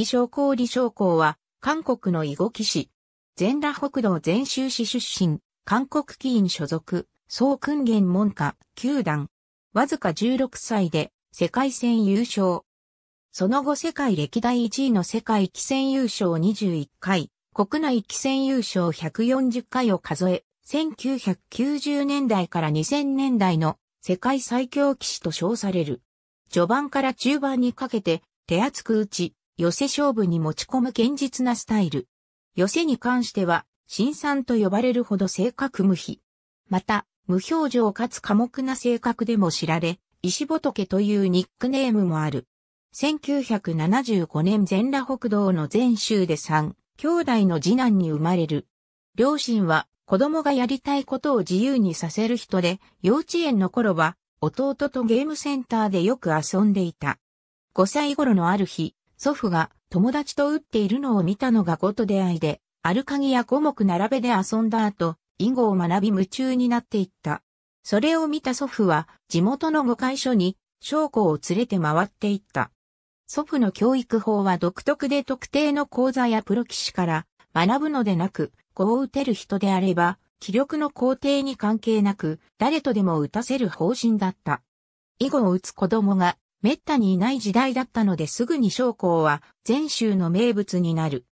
李昌光李将光は、韓国の囲碁棋士。全羅北道全州市出身、韓国棋院所属、総訓元門下、九段。わずか16歳で、世界戦優勝。その後世界歴代1位の世界棋戦優勝21回、国内棋戦優勝140回を数え、1990年代から2000年代の世界最強棋士と称される。序盤から中盤にかけて手厚く打ち、寄せ勝負に持ち込む堅実なスタイル。寄せに関しては、新産と呼ばれるほど性格無比。また、無表情かつ寡黙な性格でも知られ、石仏というニックネームもある。1975年全裸北道の全州で3、兄弟の次男に生まれる。両親は子供がやりたいことを自由にさせる人で、幼稚園の頃は弟とゲームセンターでよく遊んでいた。5歳頃のある日、祖父が友達と打っているのを見たのがごと出会いで、アルカギや五目並べで遊んだ後、囲碁を学び夢中になっていった。それを見た祖父は地元の誤会所に将子を連れて回っていった。祖父の教育法は独特で特定の講座やプロ棋士から学ぶのでなく、碁を打てる人であれば、気力の工程に関係なく、誰とでも打たせる方針だった。囲碁を打つ子供が滅多にいない時代だったのですぐに将校は全州の名物になる。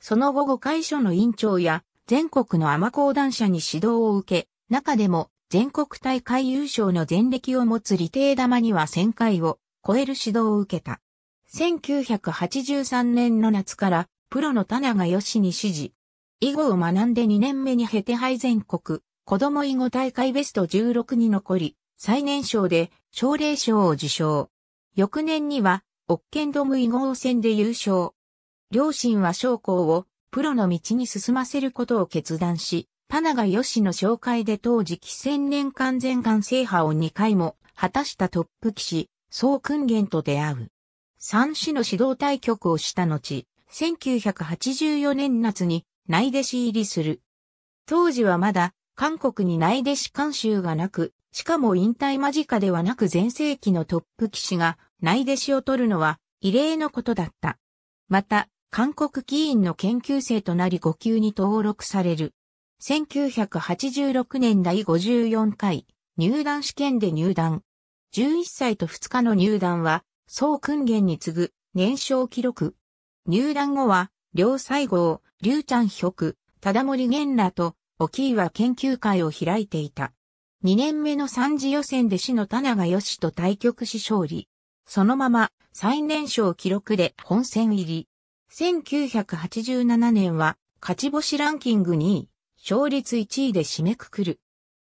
その後後会所の院長や全国の天講談社に指導を受け、中でも全国大会優勝の前歴を持つ理定玉には1000回を超える指導を受けた。1983年の夏からプロの田長義に指示。囲碁を学んで2年目にヘテハ全国子供囲碁大会ベスト16に残り、最年少で奨励賞を受賞。翌年には、オッケンドムイ号戦で優勝。両親は将校をプロの道に進ませることを決断し、パナガヨシの紹介で当時期千年間全艦制覇を2回も果たしたトップ騎士、総訓元と出会う。三種の指導対局をした後、1984年夏に内弟子入りする。当時はまだ韓国に内弟子監修がなく、しかも引退間近ではなく前世紀のトップ騎士が内弟子を取るのは異例のことだった。また、韓国議員の研究生となり5級に登録される。1986年第54回入団試験で入団。11歳と2日の入団は、総訓練に次ぐ年少記録。入団後は、両西郷、龍ちゃんょく、た忠森玄らと、沖岩研究会を開いていた。2年目の3次予選で市の田長義と対局し勝利。そのまま最年少記録で本戦入り。1987年は勝ち星ランキング2位、勝率1位で締めくくる。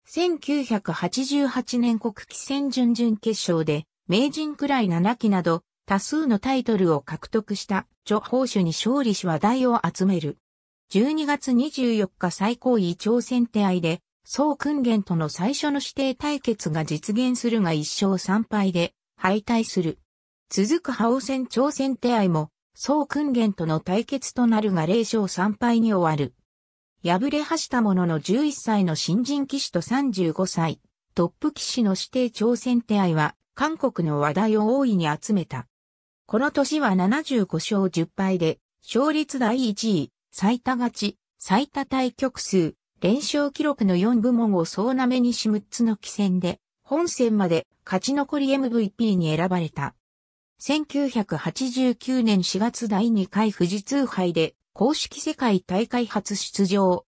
1988年国旗戦準々決勝で名人くらい7期など多数のタイトルを獲得した女報手に勝利し話題を集める。12月24日最高位挑戦手合で総訓練との最初の指定対決が実現するが1勝3敗で敗退する。続く覇王戦挑戦手合も、総訓練との対決となるが0勝3敗に終わる。敗れはしたものの11歳の新人騎士と35歳、トップ騎士の指定挑戦手合は、韓国の話題を大いに集めた。この年は75勝10敗で、勝率第1位、最多勝ち、最多対局数、連勝記録の4部門を総なめにし6つの棋戦で、本戦まで勝ち残り MVP に選ばれた。1989年4月第2回富士通杯で公式世界大会初出場。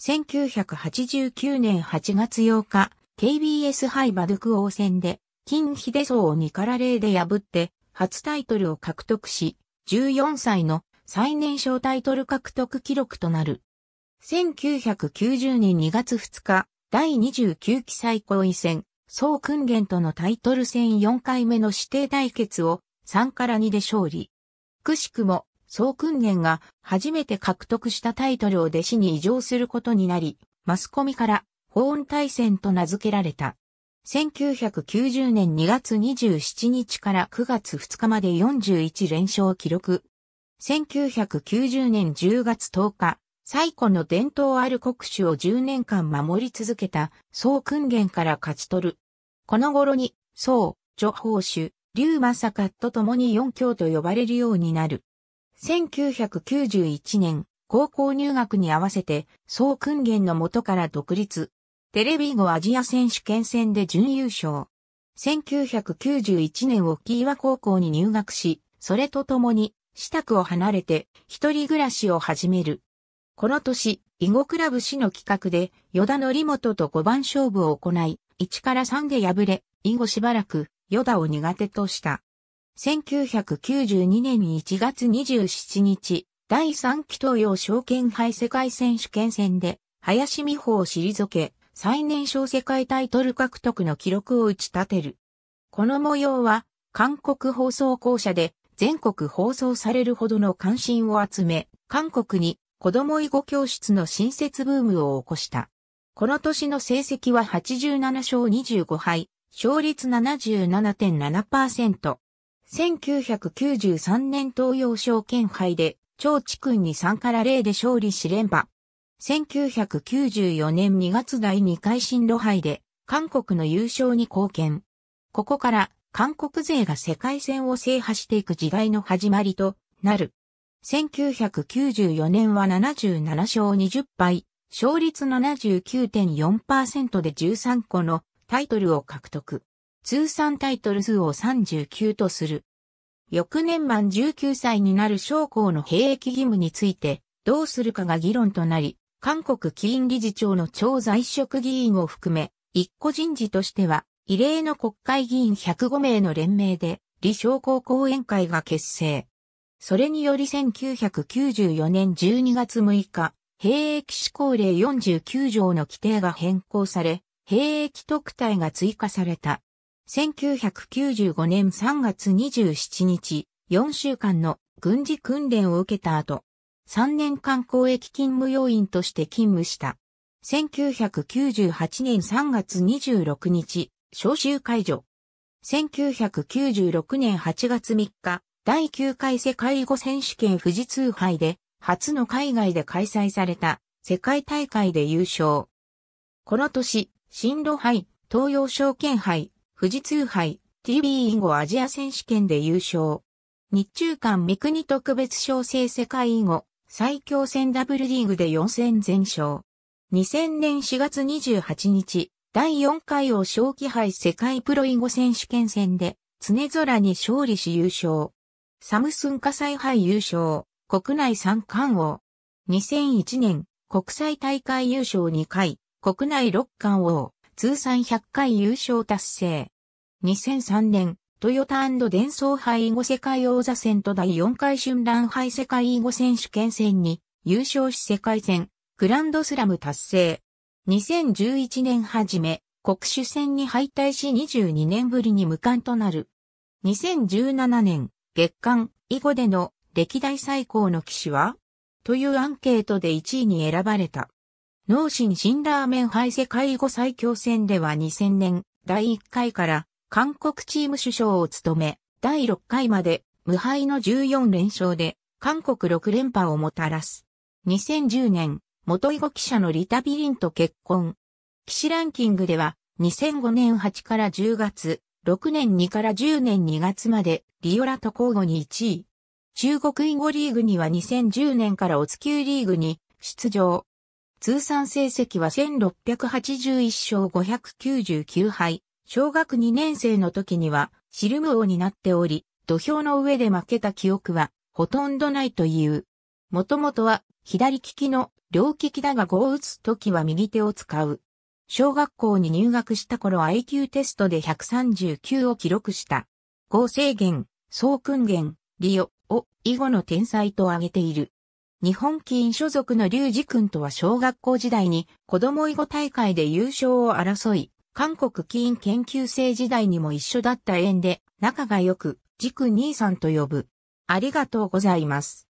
1989年8月8日、KBS 杯バドク王戦で、金秀荘を2から0で破って、初タイトルを獲得し、14歳の最年少タイトル獲得記録となる。1990年2月2日、第29期最高位戦、総訓練とのタイトル戦4回目の指定対決を3から2で勝利。くしくも、総訓練が初めて獲得したタイトルを弟子に移譲することになり、マスコミから保温大戦と名付けられた。1990年2月27日から9月2日まで41連勝を記録。1990年10月10日、最古の伝統ある国主を10年間守り続けた、総訓元から勝ち取る。この頃に、総、女法主、竜正勝と共に四教と呼ばれるようになる。1991年、高校入学に合わせて、総訓元の元から独立。テレビ後アジア選手権戦で準優勝。1991年沖岩高校に入学し、それと共に、支度を離れて、一人暮らしを始める。この年、囲碁クラブ氏の企画で、与田則本と五番勝負を行い、1から3で敗れ、囲碁しばらく、与田を苦手とした。1992年1月27日、第3期東洋証券杯世界選手権戦で、林美穂を退け、最年少世界タイトル獲得の記録を打ち立てる。この模様は、韓国放送公社で全国放送されるほどの関心を集め、韓国に子供囲碁教室の新設ブームを起こした。この年の成績は87勝25敗、勝率77.7%。1993年東洋証券杯で、超地君に3から0で勝利し連覇。1994年2月第2回進路杯で、韓国の優勝に貢献。ここから、韓国勢が世界戦を制覇していく時代の始まりとなる。1994年は77勝20敗、勝率79.4%で13個のタイトルを獲得。通算タイトル数を39とする。翌年満19歳になる将校の兵役義務について、どうするかが議論となり、韓国議員理事長の超在職議員を含め、一個人事としては、異例の国会議員105名の連名で、李将校講演会が結成。それにより1994年12月6日、兵役施行令49条の規定が変更され、兵役特待が追加された。1995年3月27日、4週間の軍事訓練を受けた後、3年間公益勤務要員として勤務した。1998年3月26日、招集解除。1996年8月3日、第9回世界囲碁選手権富士通杯で、初の海外で開催された世界大会で優勝。この年、進路杯、東洋証券杯、富士通杯、TB インゴアジア選手権で優勝。日中間三国特別賞制世界囲碁最強戦ダブルリーグで4戦全勝。2000年4月28日、第4回を正規杯世界プロ囲碁選手権戦で、常空に勝利し優勝。サムスン火災杯優勝、国内3冠王。2001年、国際大会優勝2回、国内6冠王、通算100回優勝達成。2003年、トヨタデソー杯囲碁世界王座戦と第4回春蘭杯世界囲碁選手権戦に優勝し世界戦、グランドスラム達成。2011年初め、国主戦に敗退し22年ぶりに無冠となる。2017年、月間囲碁での歴代最高の騎士はというアンケートで1位に選ばれた。脳神新ラーメン杯世界囲碁最強戦では2000年第1回から韓国チーム首相を務め、第6回まで無敗の14連勝で韓国6連覇をもたらす。2010年、元囲碁記者のリタビリンと結婚。騎士ランキングでは2005年8から10月、6年2から10年2月までリオラと交互に1位。中国ンゴリーグには2010年からお月。級リーグに出場。通算成績は1681勝599敗。小学2年生の時にはシルム王になっており、土俵の上で負けた記憶はほとんどないという。もともとは左利きの両利きだが5を打つ時は右手を使う。小学校に入学した頃 IQ テストで139を記録した。合成源、総訓源、リオを囲碁の天才と挙げている。日本棋院所属の龍二君とは小学校時代に子供囲碁大会で優勝を争い、韓国棋院研究生時代にも一緒だった縁で仲が良く、ジク兄さんと呼ぶ。ありがとうございます。